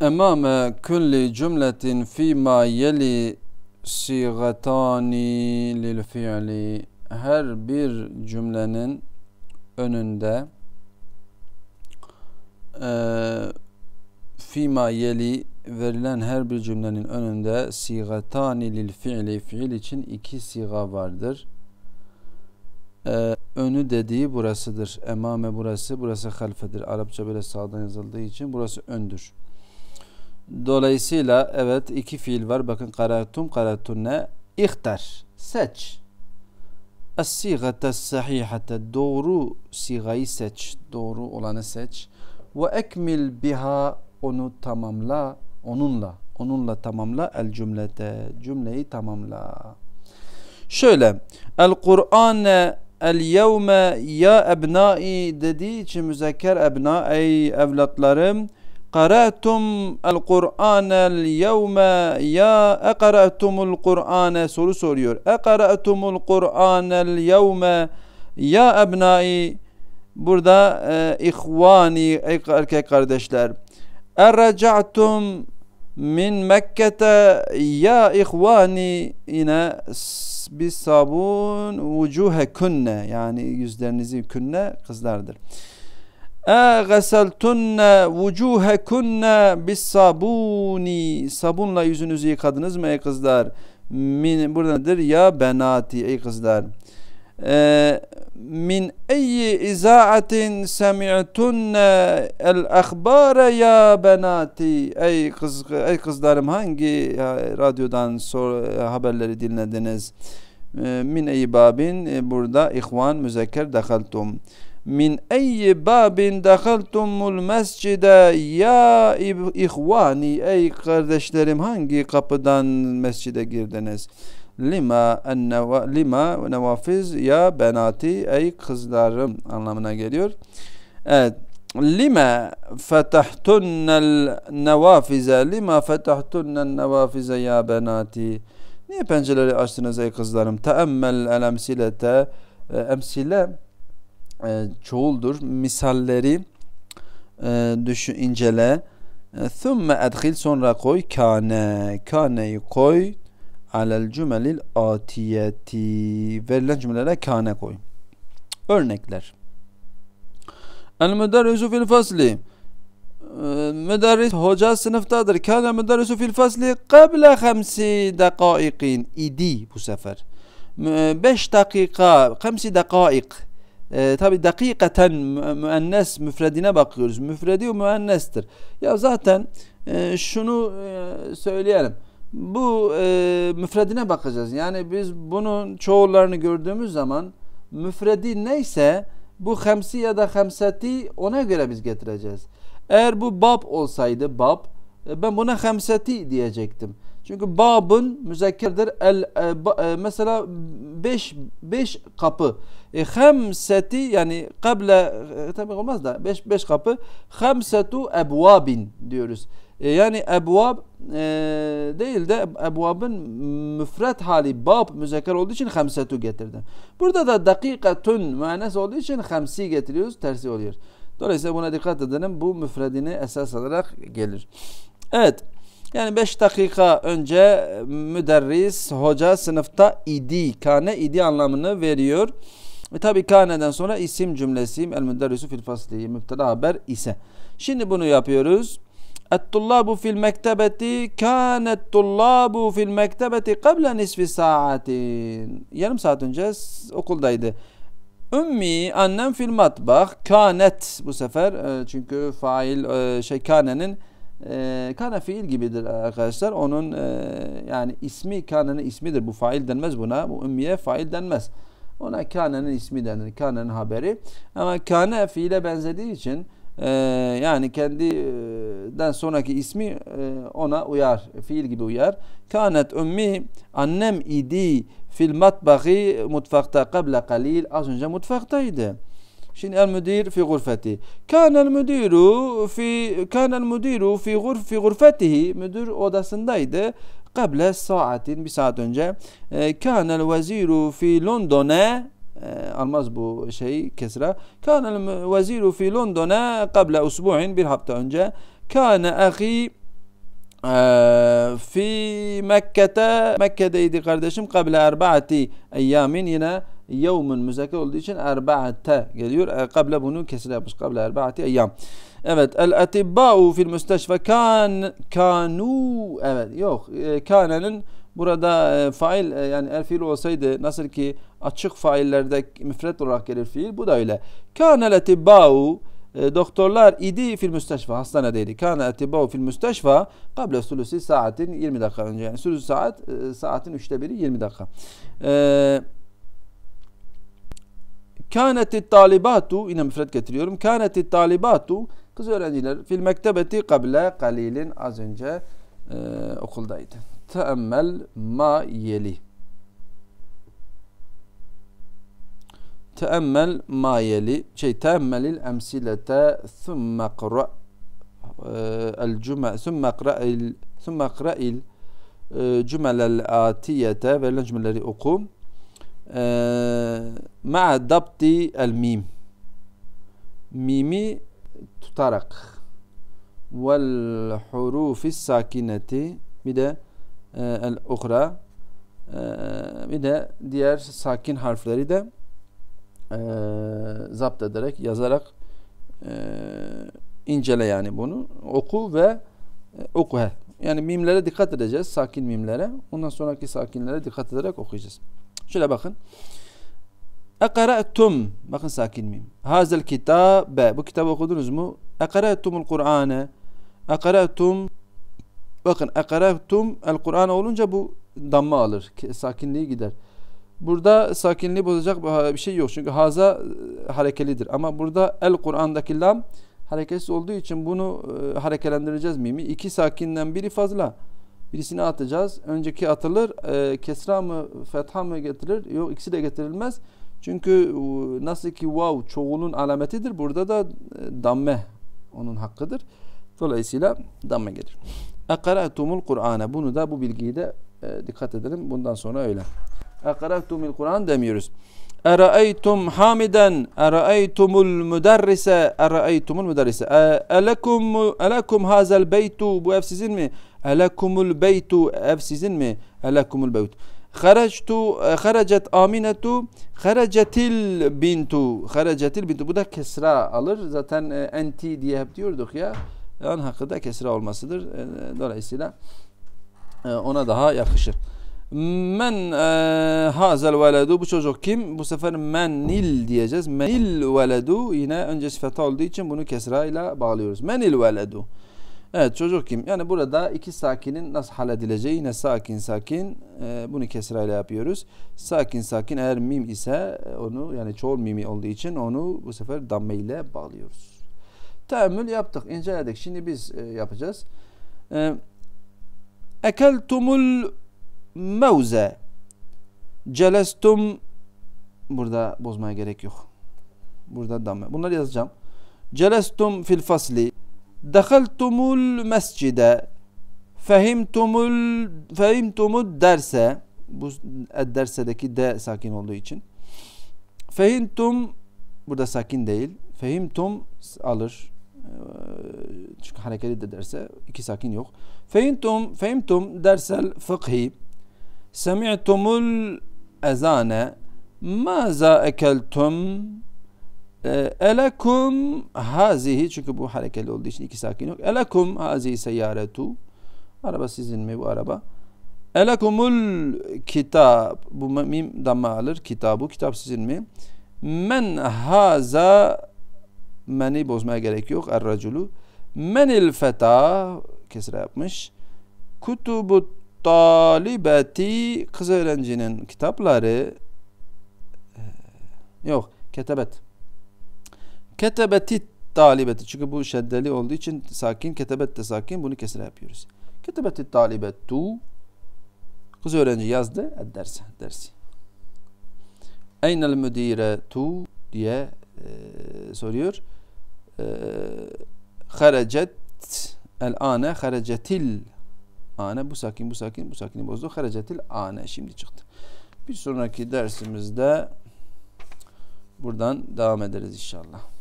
emame kulli cümletin fi ma yeli sigatani lil fi'li her bir cümlenin önünde e, fima yeli verilen her bir cümlenin önünde sigatani lil fi'li fiil için iki siga vardır. Ee, önü dediği burasıdır. Emame burası, burası halfedir. Arapça böyle sağdan yazıldığı için burası öndür. Dolayısıyla evet iki fiil var. Bakın karatum karatunne ihtar. Seç. Es-sigate sahihate doğru sigayı seç. Doğru olanı seç. Ve ekmil biha onu tamamla onunla. Onunla tamamla el cümlete. Cümleyi tamamla. Şöyle el Kur'an'e el yevme ya ebnai dediği için müzekker ebna ey evlatlarım Karatum el Kur'anel yevme ya ekaratumul Kur'ane soru soruyor. Ekaratumul Kur'anel yevme ya ebnai burada e, ihvani erkek kardeşler. Erreca'tum min Mekke'te ya ihvani yine bir sabun vucuhe yüzlerinizi künne kızlardır. E gasaltunne vucuhekunne bis sabunla yüzünüzü yıkadınız mı ey kızlar min burada nedir ya benati ey kızlar e, min eyyi izaatin semi'tunne el akhbara ya benati ey kız ey kızlarım hangi radyodan sor, haberleri dinlediniz e, min eyyi babin burada ihvan müzekker dekaltum min eyyi babin dehaltumul mescide ya ihvani ey kardeşlerim hangi kapıdan mescide girdiniz? Lima enneva lima nevafiz ya benati ey kızlarım anlamına geliyor. Evet. Lima fetahthunnel nevafize lima fetahthunnel nevafize ya benati. Niye pencereleri açtınız ey kızlarım? Teemmel el emsilete e, emsile e, çoğuldur. Misalleri e, düşün incele. E, Thumme edhil sonra koy kane. Kaneyi koy alel cümelil atiyeti. Verilen cümlelere kane koy. Örnekler. El müderrisu fil fasli. E, Müderris hoca sınıftadır. Kâne müderrisu fil fasli kable hemsi dakaikin. idi bu sefer. 5 dakika, 5 dakik e, ee, tabi dakikaten müennes müfredine bakıyoruz. Müfredi müennestir. Ya zaten e, şunu e, söyleyelim. Bu e, müfredine bakacağız. Yani biz bunun çoğullarını gördüğümüz zaman müfredi neyse bu hemsi ya da hemseti ona göre biz getireceğiz. Eğer bu bab olsaydı bab e, ben buna hemseti diyecektim. Çünkü babın müzekkirdir. El, e, ba, e, mesela beş, beş kapı. E, hemseti yani kable e, tabi olmaz da beş, beş kapı. Hemsetu ebvabin diyoruz. E, yani ebvab e, değil de ebvabın müfret hali bab müzekker olduğu için hemsetu getirdim. Burada da dakikatun müennes olduğu için hemsi getiriyoruz. Tersi oluyor. Dolayısıyla buna dikkat edelim. Bu müfredini esas alarak gelir. Evet. Yani 5 dakika önce e, müderris, hoca sınıfta idi, kane idi anlamını veriyor. Ve tabi kaneden sonra isim cümlesi el müderrisu fil fasli müptela haber ise. Şimdi bunu yapıyoruz. et fil mektebeti kanet-tullabu fil mektebeti qabla nisfi saatin. Yarım saat önce okuldaydı. Ümmi annem fil matbah kanet bu sefer e, çünkü fail e, şey kanenin e, kana fiil gibidir arkadaşlar. Onun e, yani ismi Kanan'ın ismidir. Bu fail denmez buna. Bu ümmiye fail denmez. Ona Kanan'ın ismi denir. Kanenin haberi. Ama kane fiile benzediği için e, yani kendinden sonraki ismi e, ona uyar. Fiil gibi uyar. Kanet ümmi annem idi fil matbahi mutfakta kabla kalil. Az önce mutfaktaydı. شن المدير في غرفته كان المدير في كان المدير في غرف في غرفته مدير اودا سندايد قبل ساعة بساعة جاء كان الوزير في لندن آه، المزبو شيء كسرة كان الوزير في لندن قبل أسبوع بالهبطة أنجا كان أخي آه، في مكة مكة ديدي قردشم قبل أربعة أيام هنا yevmun müzekker olduğu için erba'ate geliyor. E, kable bunu kesile yapmış. Kable erba'ate eyyam. Evet. El etibba'u fil müsteşfe kan, kanu. Evet. Yok. E, kanenin burada e, fail e, yani el fiil olsaydı nasıl ki açık faillerde müfret olarak gelir fiil. Bu da öyle. Kanel etibba'u e, doktorlar idi fil müsteşfa hastanedeydi. Kana etibau fil müsteşfa kable sulusi saatin 20 dakika önce. Yani sulusi saat e, saatin üçte biri 20 dakika. Ee, Kânetit talibatu yine müfret getiriyorum. Kânetit talibatu kız öğrenciler fil mektebeti kable kalilin az önce e, okuldaydı. Teemmel ma yeli. Teemmel ma yeli. Şey teemmelil emsilete thumme kra e, el cüme thumme kra'il thumme kra'il e, cümelel atiyete verilen cümleleri oku. Ee, ma'a dabti el mim mimi tutarak vel hurufis sakineti bir de e, el uhra ee, bir de diğer sakin harfleri de e, zapt ederek yazarak e, incele yani bunu oku ve oku okuhe yani mimlere dikkat edeceğiz sakin mimlere ondan sonraki sakinlere dikkat ederek okuyacağız. Şöyle bakın. Ekaratum. Bakın sakin miyim? Hazel kitabe. Bu kitabı okudunuz mu? Ekaratumul Kur'an'e. Ekaratum. Bakın ekaratum el Kur'an olunca bu damma alır. Sakinliği gider. Burada sakinliği bozacak bir şey yok. Çünkü haza e, harekelidir. Ama burada el Kur'an'daki lam hareketsiz olduğu için bunu e, harekelendireceğiz mimi. İki sakinden biri fazla birisini atacağız. Önceki atılır. E, kesra mı fetha mı getirir? Yok ikisi de getirilmez. Çünkü nasıl ki vav çoğulun alametidir. Burada da e, damme onun hakkıdır. Dolayısıyla damme gelir. Ekaratumul Kur'an'a. Bunu da bu bilgiyi de e, dikkat edelim. Bundan sonra öyle. Ekaratumul Kur'an demiyoruz. Eraeytum hamiden, eraeytumul müderrise, eraeytumul müderrise. E, elekum, elekum hazel beytu, bu ev sizin mi? Elekumul beytu ev sizin mi? Elekumul beyt. Haractu e, haracet aminetu haracetil bintu. Haracetil bintu. Bu da kesra alır. Zaten e, enti diye hep diyorduk ya. Yani hakkında kesra olmasıdır. E, dolayısıyla e, ona daha yakışır. Men e, hazel veledu bu çocuk kim? Bu sefer menil diyeceğiz. Menil veledu yine önce sıfat olduğu için bunu kesra ile bağlıyoruz. Menil veledu. Evet çocuk kim? Yani burada iki sakinin nasıl halledileceği yine sakin sakin e, bunu kesrayla yapıyoruz. Sakin sakin eğer mim ise e, onu yani çoğul mimi olduğu için onu bu sefer damme ile bağlıyoruz. Teemmül yaptık, inceledik. Şimdi biz e, yapacağız. E, Ekeltumul mevze Celestum Burada bozmaya gerek yok. Burada damme. Bunları yazacağım. Celestum fil fasli Dehaltumul mescide fehimtumul fehimtumud derse bu dersedeki de sakin olduğu için fehimtum burada sakin değil fehimtum alır ee, çünkü hareketli de derse iki sakin yok fehimtum fehimtum dersel fıkhi semi'tumul ezane maza ekeltum ee, Elekum hazihi çünkü bu harekeli olduğu için iki sakin yok. Elekum hazihi seyyaretu. Araba sizin mi bu araba? Elekumul kitap. Bu mim damma alır. Kitabı. Kitap sizin mi? Men haza meni bozmaya gerek yok. Men il feta kesre yapmış. Kutubu talibeti kız öğrencinin kitapları ee, yok. Ketebet Ketebeti talibeti. Çünkü bu şeddeli olduğu için sakin. Ketebet de sakin. Bunu kesine yapıyoruz. Ketebeti talibetu. Kız öğrenci yazdı. Dersi. Dersi. Eynel müdiretu diye e, soruyor. E, haracet el ane haracetil ane bu sakin bu sakin bu sakini bozdu. Haracetil ane şimdi çıktı. Bir sonraki dersimizde buradan devam ederiz inşallah.